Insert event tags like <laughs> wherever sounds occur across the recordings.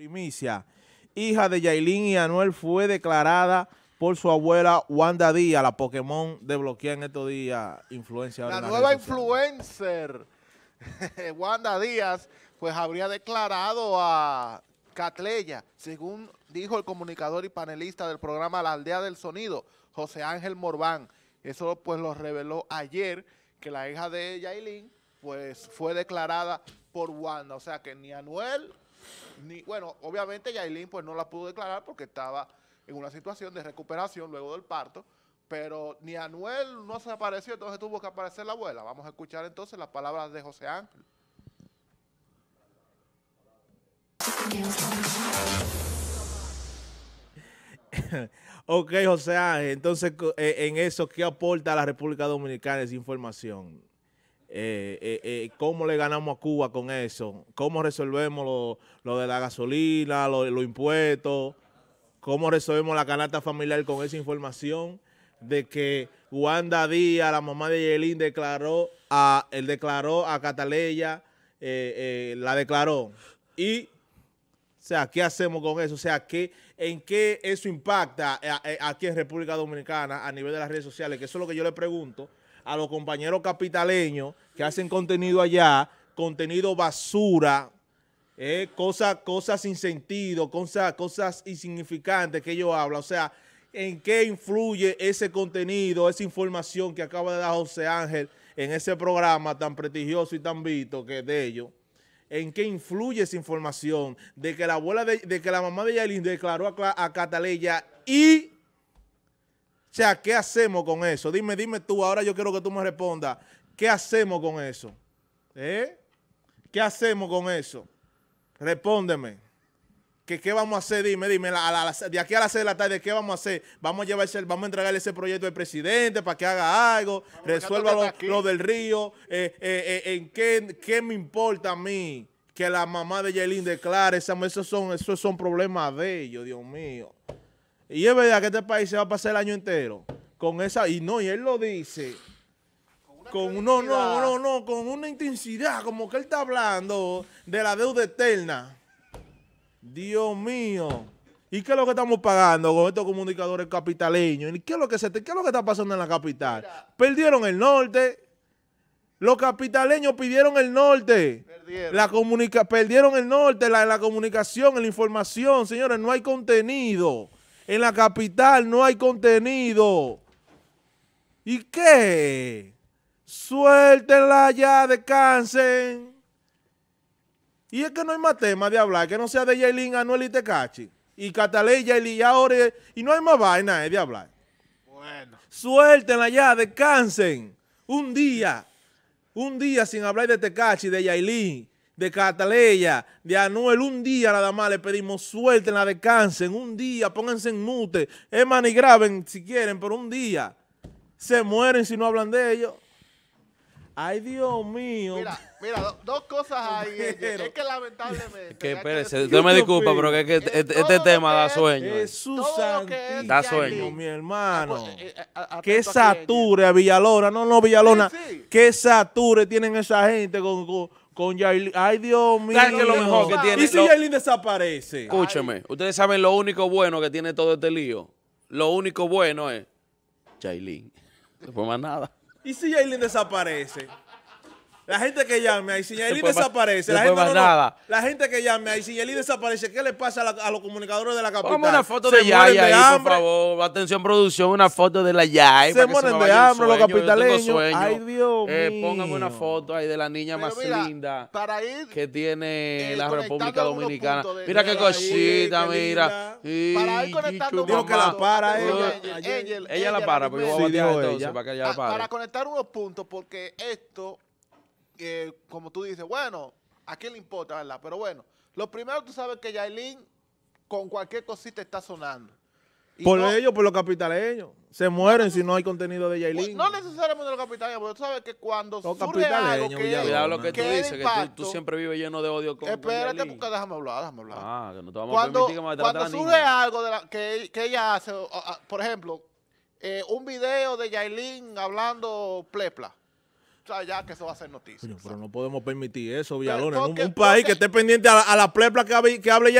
Primicia. Hija de Yailin y Anuel fue declarada por su abuela Wanda Díaz, la Pokémon desbloquea en estos días influencia. La nueva influencer <laughs> Wanda Díaz pues habría declarado a Catleya, según dijo el comunicador y panelista del programa La Aldea del Sonido, José Ángel Morván. Eso pues lo reveló ayer que la hija de Yailin pues fue declarada por Wanda. O sea que ni Anuel ni, bueno, obviamente Yailin pues no la pudo declarar porque estaba en una situación de recuperación luego del parto, pero ni Anuel no se apareció, entonces tuvo que aparecer la abuela. Vamos a escuchar entonces las palabras de José Ángel. <laughs> ok, José Ángel, entonces eh, en eso, ¿qué aporta la República Dominicana esa información? Eh, eh, eh, cómo le ganamos a Cuba con eso, cómo resolvemos lo, de la gasolina, los impuestos, cómo resolvemos la canasta familiar con esa información de que Wanda Díaz, la mamá de Yelín, declaró a, él declaró a Cataleya, la declaró. Y, o sea, ¿qué hacemos con eso? O sea, ¿qué, ¿en qué eso impacta aquí en República Dominicana a nivel de las redes sociales? Que eso es lo que yo le pregunto a los compañeros capitaleños que hacen contenido allá, contenido basura, eh, cosas, cosas sin sentido, cosas, cosas insignificantes que ellos hablan. O sea, ¿en qué influye ese contenido, esa información que acaba de dar José Ángel en ese programa tan prestigioso y tan visto que es de ellos? en qué influye esa información de que la abuela de, que la mamá de Yailin declaró a, a Cataleya y o sea, ¿qué hacemos con eso? Dime, dime tú, ahora yo quiero que tú me respondas. ¿Qué hacemos con eso? ¿Eh? ¿Qué hacemos con eso? Respóndeme. ¿Qué, vamos a hacer? Dime, dime, de aquí a las seis de la tarde, ¿qué vamos a hacer? Vamos a llevarse, vamos a entregarle ese proyecto al presidente para que haga algo, resuelva lo, del río. Eh, eh, eh, ¿En qué, me importa a mí que la mamá de Yelín declare? Esos son, esos son problemas de ellos, Dios mío. Y es verdad que este país se va a pasar el año entero con esa, y no, y él lo dice, con, no, no, no, no, con una intensidad, como que él está hablando de la deuda eterna. Dios mío. ¿Y qué es lo que estamos pagando con estos comunicadores capitaleños? ¿Y qué es lo que, se lo que está pasando en la capital? Perdieron el norte. Los capitaleños pidieron el norte. Perdieron. La comunica perdieron el norte, la, la comunicación, la información. Señores, no hay contenido. En la capital no hay contenido. ¿Y qué? Suéltenla ya, descansen. Y es que no hay más tema de hablar, que no sea de Yailin, Anuel y Tecachi. Y Catalé y Yailin y ahora, y no hay más vaina eh, de hablar. Bueno. Suéltenla ya, descansen. Un día, un día sin hablar de Tecachi, de Yailin de Cataleya, de Anuel, un día nada más le pedimos en la descansen, un día, pónganse en mute, es y graben si quieren, pero un día se mueren si no hablan de ellos. Ay, Dios mío. Mira, mira, dos cosas <laughs> ahí. es que lamentablemente. Que usted me disculpa, pero es que este, este, este tema da sueño. Eh. Jesús Da sueño. Mi ah, hermano. Pues, eh, eh, que sature a Villalona. No, no, Villalona. qué Que sature tienen esa gente con con Yailin. Ay, Dios mío. ¿Y si desaparece? Escúcheme. ustedes saben lo único bueno que tiene todo este lío. Lo único bueno es Yailin. No fue más nada. ¿Y si Yailin desaparece? La gente que llame a Yelí desaparece. La gente, no, nada. la gente, que llame a Yelí desaparece. ¿Qué le pasa a, los comunicadores de la capital? Vamos una foto de Yaya por favor. Atención, producción, una foto de la Yaya. Se mueren de hambre los capitaleños. Ay, Dios eh, mío. Póngame una foto ahí de la niña más linda que tiene la República Dominicana. mira qué cosita, mira. para ir conectando Dijo que la para eh. ella. la para, porque yo voy a entonces para que ella la ah, para. Para conectar unos puntos, porque esto eh, como tú dices, bueno, ¿a quién le importa, verdad? Pero bueno, lo primero tú sabes que Yailin con cualquier cosita está sonando. por ellos, por los capitaleños. Se mueren si no hay contenido de pues, Yailin. no necesariamente los capitaleños, porque tú sabes que cuando los surge algo que, Cuidado lo que, tú dices, que tú, siempre vives lleno de odio con Espérate, porque déjame hablar, déjame hablar. Ah, que no te vamos cuando, a permitir que me a surge algo de la, que, e- ella hace, por ejemplo, eh, un video de Yailin hablando plepla que eso va a ser noticia. Pero, no podemos permitir eso, vialones un, país que esté pendiente a la, plepla que, hable, que hable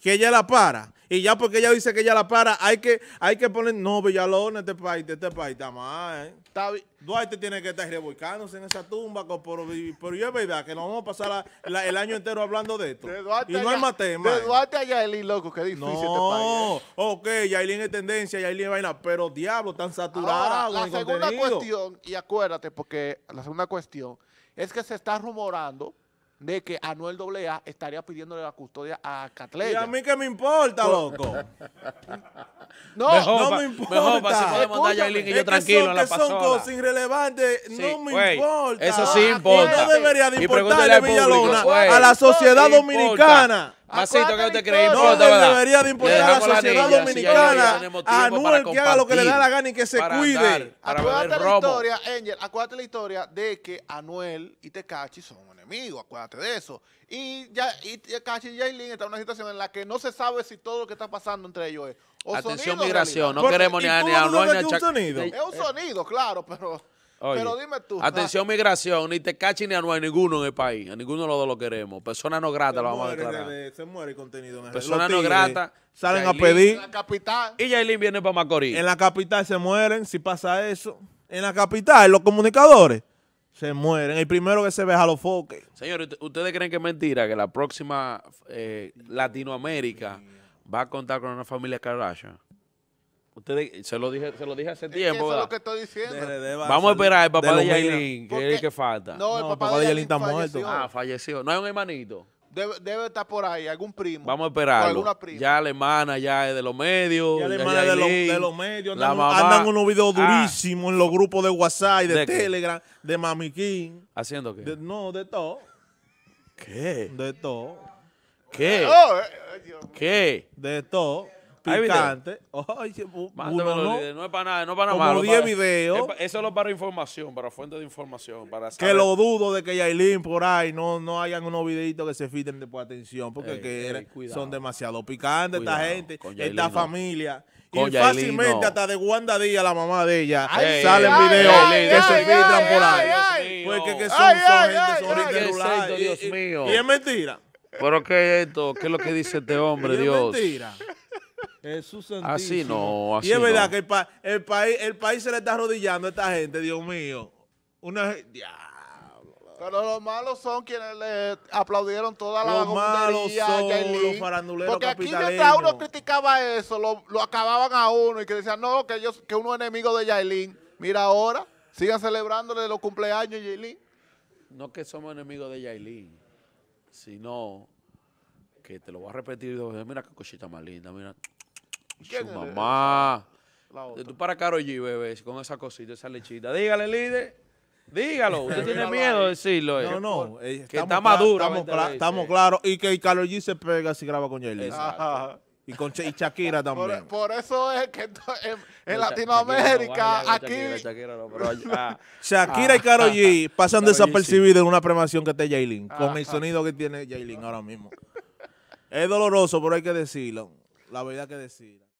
que ella la para. Y ya porque ella dice que ella la para, hay que, hay que poner, no, Villalón, este país, este país está mal. Eh. Duarte tiene que estar revolcándose en esa tumba, pero, yo es verdad que nos vamos a pasar el año entero hablando de esto. y no es hay más eh. Duarte a Yailin, loco, que difícil este no, este país. No, eh. ok, Yailin es tendencia, Yailin es vaina, pero diablo, tan saturados. La segunda cuestión, y acuérdate, porque la segunda cuestión es que se está rumorando de que Anuel AA estaría pidiéndole la custodia a Catleya. ¿Y a mí qué me importa, loco? <laughs> no, no me importa. Mejor, si podemos mande a Yailin y yo tranquilo a la son cosas irrelevantes. no me importa. Eso sí importa. No debería de importarle Villalona a la sociedad dominicana. Masito, ¿qué usted cree? No debería de importar a la sociedad dominicana a Anuel que haga lo que le da la gana y que se cuide. acuérdate la historia, Angel, acuérdate la historia de que Anuel y Tecachi son Amigo, acuérdate de eso. Y ya y Cachi y Jailin están en una situación en la que no se sabe si todo lo que está pasando entre ellos es o Atención migración, no queremos ni a ni a no, es un sonido. Es un eh, sonido, claro, pero pero dime tú. Atención, migración, ni te cachi ni a no hay ninguno en el país. A ninguno de los dos lo queremos. Personas no gratas lo vamos a declarar. De, se muere el contenido en el Personas no gratas. Salen a pedir. En la capital. Y Jailin viene para Macorís. En la capital se mueren si pasa eso. En la capital, los comunicadores. Se mueren. El primero que se ve es a los foques. Señores, ¿ustedes creen que es mentira que la próxima eh, Latinoamérica va a contar con una familia Kardashian? Ustedes, se lo dije, se lo dije hace tiempo. Eso es lo que estoy diciendo. Vamos a esperar al papá de, Yailin, que es el que falta. No, el, papá, de Yailin está muerto. Ah, falleció. No hay un hermanito. Debe, estar por ahí, algún primo. Vamos a esperarlo. Ya alemana, ya es de los medios. Ya alemana de, los medios. Andan, andan unos videos ah. durísimos en los grupos de WhatsApp y de, Telegram, de Mami ¿Haciendo qué? no, de todo. ¿Qué? De todo. ¿Qué? Oh, eh, eh, ¿Qué? De todo picante. Oye, los videos, no, es para nada, no es para nada Como malo, 10 videos. Es, eso es para información, para fuente de información. Para Que lo dudo de que Yailin por ahí no, no hayan unos videitos que se filtren por de atención, porque que son demasiado picantes esta gente, esta familia. y fácilmente hasta de guandadilla la mamá de ella, salen videos que se filtran por ahí. Porque que son, gente, son Dios mío. Y es mentira. Pero qué es esto, qué es lo que dice este hombre, Dios. mentira. Así no, así Y es verdad que el, país, el país se le está arrodillando a esta gente, Dios mío. Una... Diablo. Pero los malos son quienes le aplaudieron toda la los malos son los Porque aquí mientras uno criticaba eso, lo, acababan a uno y que decían, no, que, ellos, que uno es enemigo de Yailin. Mira ahora, sigan celebrándole los cumpleaños, Yailin. No que somos enemigos de Yailin, sino que te lo voy a repetir, mira qué cosita más linda, mira, mamá. Tú para Karol G, bebés con esa cosita, esa lechita. Dígale, líder. Dígalo, <laughs> usted tiene miedo de decirlo. Eh. No, no, eh, está maduro. Estamos, claros. Y que Karol G se pega si graba con Jay y con Shakira también. Por, eso es que en, Latinoamérica, aquí. Shakira, y Karol G pasan desapercibidos en una premación que está Jailin, con el sonido que tiene Jailin ahora mismo. es doloroso, pero hay que decirlo. La verdad que decirlo.